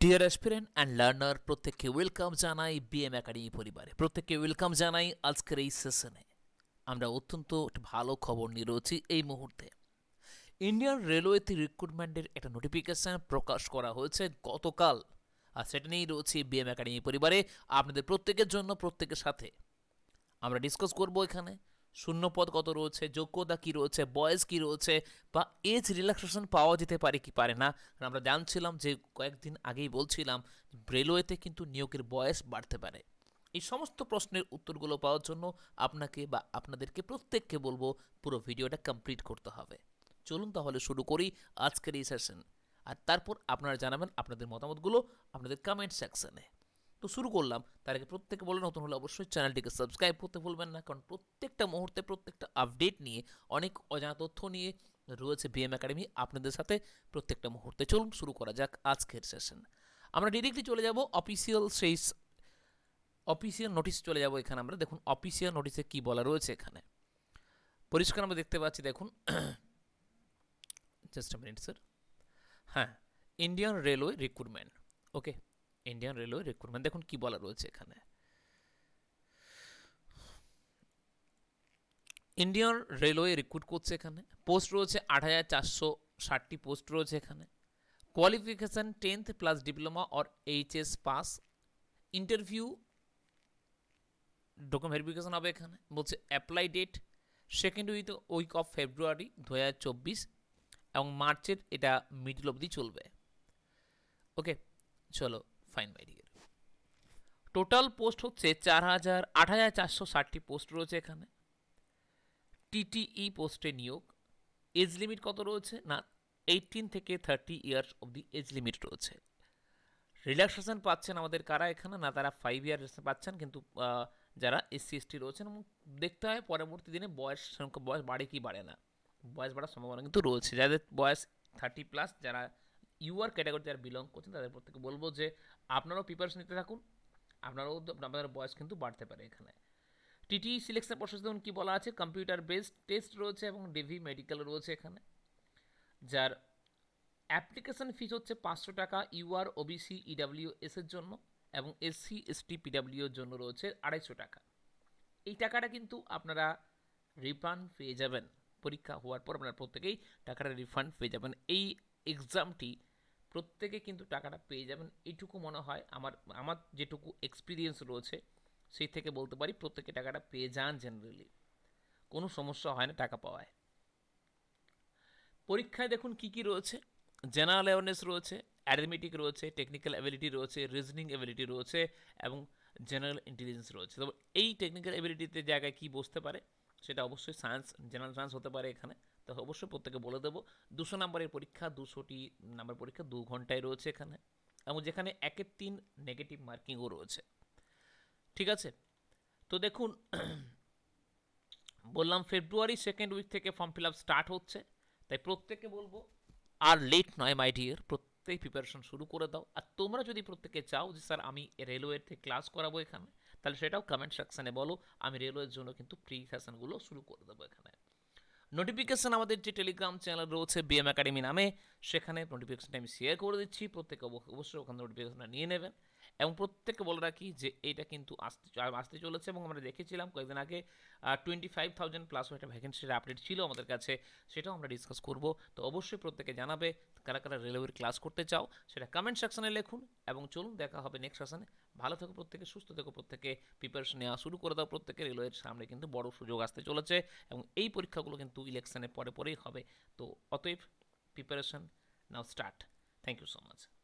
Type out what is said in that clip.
deer aspirant and learner প্রত্যেককে welcome জানাই BM academy পরিবারে প্রত্যেককে ওয়েলকাম জানাই আজকের এই সেশনে আমরা অত্যন্ত ভালো খবর নিয়ে রয়েছি এই মুহূর্তে ইন্ডিয়ান রেলওয়েতে রিক্রুটমেন্টের একটা নোটিফিকেশান প্রকাশ করা হয়েছে গতকাল আর সেটা নিয়েই রয়েছি বিএম একাডেমি পরিবারে আপনাদের প্রত্যেকের জন্য প্রত্যেকের সাথে আমরা ডিসকাস করব এখানে শূন্যপদ কত রয়েছে যোগ্যতা কী রয়েছে বয়স কী রয়েছে বা এজ রিল্যাক্সেশন পাওয়া যেতে পারে কি পারে না আমরা জানছিলাম যে কয়েকদিন আগেই বলছিলাম রেলওয়েতে কিন্তু নিয়োগের বয়স বাড়তে পারে এই সমস্ত প্রশ্নের উত্তরগুলো পাওয়ার জন্য আপনাকে বা আপনাদেরকে প্রত্যেককে বলবো পুরো ভিডিওটা কমপ্লিট করতে হবে চলুন তাহলে শুরু করি আজকের এই সেশন আর তারপর আপনারা জানাবেন আপনাদের মতামতগুলো আপনাদের কমেন্ট সেকশনে তো শুরু করলাম তার আগে প্রত্যেকে বলে নতুন হলে অবশ্যই চ্যানেলটিকে সাবস্ক্রাইব করতে ভুলবেন না কারণ প্রত্যেকটা মুহূর্তে প্রত্যেকটা আপডেট নিয়ে অনেক অজানা তথ্য নিয়ে রয়েছে বিএম একাডেমি আপনাদের সাথে প্রত্যেকটা মুহূর্তে চলুন শুরু করা যাক আজকের সেশন আমরা ডিরেক্টলি চলে যাব অফিসিয়াল সেই অফিসিয়াল নোটিশ চলে যাব এখানে আমরা দেখুন অফিসিয়াল নোটিশে কি বলা রয়েছে এখানে পরিষ্কার আমরা দেখতে পাচ্ছি দেখুন জাস্ট মিনিট স্যার হ্যাঁ Indian railway recruitment okay Indian railway recruitment দেখুন কি বলা রয়েছে এখানে ইন্ডিয়ান রেলওয়ে রিক্রুট করছে এখানে পোস্ট রয়েছে আট হাজার চারশো ষাটটি পোস্ট রয়েছে এখানে qualification tenth plus diploma or HS pass interview document verification হবে এখানে বলছে apply date second with week of February দু এবং মার্চের এটা মিডল অবধি চলবে ওকে চলো fine my dear total post হচ্ছে চার হাজার আট হাজার চারশো ষাটটি পোস্ট রয়েছে এখানে টিটিই পোস্টে e নিয়োগ এজ লিমিট কত রয়েছে না এইটিন থেকে থার্টি ইয়ার্স অবধি এজ লিমিট রয়েছে রিল্যাক্সেশন পাচ্ছেন আমাদের কারা এখানে না তারা ফাইভ ইয়ার পাচ্ছেন কিন্তু যারা এসসি এসটি রয়েছেন এবং দেখতে হয় পরবর্তী দিনে বয়স বয়স বাড়ে কি বাড়ে না বয়স বাড়ার সম্ভাবনা কিন্তু রয়েছে যাদের বয়স থার্টি প্লাস যারা ইউআর ক্যাটাগরিতে যারা বিলং করছেন তাদের প্রত্যেকে বলবো যে আপনারাও প্রিপারেশন নিতে থাকুন আপনারাও আপনাদের বয়স কিন্তু বাড়তে পারে এখানে টিটি সিলেকশন প্রসেস যেমন কী বলা আছে কম্পিউটার বেসড টেস্ট রয়েছে এবং ডিভি মেডিকেল রয়েছে এখানে যার অ্যাপ্লিকেশন ফিস হচ্ছে পাঁচশো টাকা ইউআর ওবিসি ইডাব্লিউ এসের জন্য এবং এসসি এসটি পিডাব্লিউর জন্য রয়েছে আড়াইশো টাকা এই টাকাটা কিন্তু আপনারা রিফান্ড পেয়ে যাবেন পরীক্ষা হওয়ার পর আপনারা প্রত্যেকেই টাকাটা রিফান্ড পেয়ে যাবেন এই এক্সামটি প্রত্যেকে কিন্তু টাকাটা পেয়ে যাবেন এটুকু মনে হয় আমার আমার যেটুকু এক্সপিরিয়েন্স রয়েছে সেই থেকে বলতে পারি প্রত্যেকে টাকাটা পেয়ে যান জেনারেলি কোনো সমস্যা হয় না টাকা পাওয়ায় পরীক্ষায় দেখুন কি কি রয়েছে জেনারেল অ্যাওয়ারনেস রয়েছে অ্যারিথমেটিক রয়েছে টেকনিক্যাল অ্যাবিলিটি রয়েছে রিজনিং অ্যাবিলিটি রয়েছে এবং জেনারেল ইন্টেলিজেন্স রয়েছে তবে এই টেকনিক্যাল অ্যাবিলিটিতে জায়গায় কি বসতে পারে সেটা অবশ্যই সায়েন্স জেনারেল সায়েন্স হতে পারে এখানে অবশ্যই প্রত্যেকে বলে দেবো দুশো নম্বরের পরীক্ষা দুশোটি নাম্বার পরীক্ষা দু ঘন্টায় রয়েছে এখানে এবং যেখানে একের তিন নেগেটিভ মার্কিংও রয়েছে ঠিক আছে তো দেখুন বললাম ফেব্রুয়ারি সেকেন্ড উইক থেকে ফর্ম ফিল আপ স্টার্ট হচ্ছে তাই প্রত্যেকে বলবো আর লেট নয় মাই ডিয়ার প্রত্যেক প্রিপারেশন শুরু করে দাও আর তোমরা যদি প্রত্যেকে চাও যে স্যার আমি রেলওয়ের থেকে ক্লাস করাবো এখানে তাহলে সেটাও কমেন্ট সেকশানে বলো আমি রেলওয়ের জন্য কিন্তু প্রি সেশনগুলো শুরু করে দেবো এখানে নোটিফিকেশান আমাদের যে টেলিগ্রাম চ্যানেল রয়েছে বিএম একাডেমি নামে সেখানে নোটিফিকেশানটা আমি শেয়ার করে দিচ্ছি প্রত্যেকে অবশ্যই ওখানে নোটিফিকেশানটা নিয়ে নেবেন এবং প্রত্যেককে বলে রাখি যে এটা কিন্তু আসতে আসতে চলেছে এবং আমরা দেখেছিলাম কয়েকদিন আগে টোয়েন্টি ফাইভ থাউজেন্ড প্লাস একটা ভ্যাকেন্সির আপডেট ছিল আমাদের কাছে সেটাও আমরা ডিসকাস করব তো অবশ্যই প্রত্যেকে জানাবে কারা কারা রেলওয়ের ক্লাস করতে চাও সেটা কমেন্ট সেকশনে লেখুন এবং চলুন দেখা হবে নেক্সট সেশনে ভালো থেকো প্রত্যেকে সুস্থ থেকো প্রত্যেকে প্রিপারেশন নেওয়া শুরু করে দাও প্রত্যেকে রেলওয়ের সামনে কিন্তু বড় সুযোগ আসতে চলেছে এবং এই পরীক্ষাগুলো কিন্তু ইলেকশনের পরে পরেই হবে তো অতএব preparation now start thank you so much